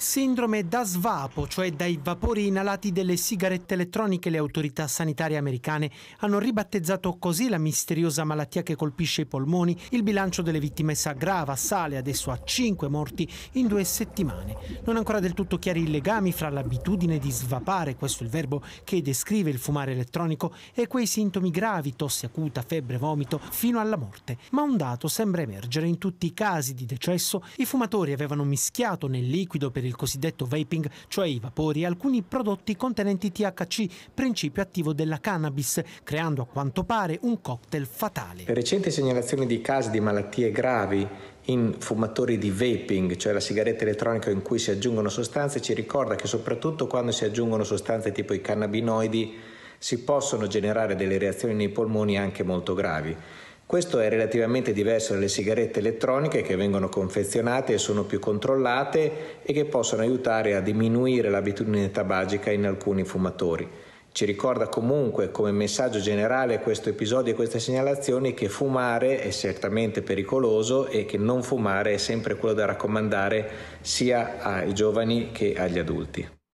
Sindrome da svapo, cioè dai vapori inalati delle sigarette elettroniche, le autorità sanitarie americane hanno ribattezzato così la misteriosa malattia che colpisce i polmoni. Il bilancio delle vittime si aggrava, sale adesso a 5 morti in due settimane. Non è ancora del tutto chiari i legami fra l'abitudine di svapare, questo è il verbo che descrive il fumare elettronico, e quei sintomi gravi, tosse acuta, febbre, vomito, fino alla morte. Ma un dato sembra emergere in tutti i casi di decesso, i fumatori avevano mischiato nel liquido per il il cosiddetto vaping, cioè i vapori, alcuni prodotti contenenti THC, principio attivo della cannabis, creando a quanto pare un cocktail fatale. Le recenti segnalazioni di casi di malattie gravi in fumatori di vaping, cioè la sigaretta elettronica in cui si aggiungono sostanze, ci ricorda che soprattutto quando si aggiungono sostanze tipo i cannabinoidi si possono generare delle reazioni nei polmoni anche molto gravi. Questo è relativamente diverso dalle sigarette elettroniche che vengono confezionate e sono più controllate e che possono aiutare a diminuire l'abitudine tabagica in alcuni fumatori. Ci ricorda comunque come messaggio generale questo episodio e queste segnalazioni che fumare è certamente pericoloso e che non fumare è sempre quello da raccomandare sia ai giovani che agli adulti.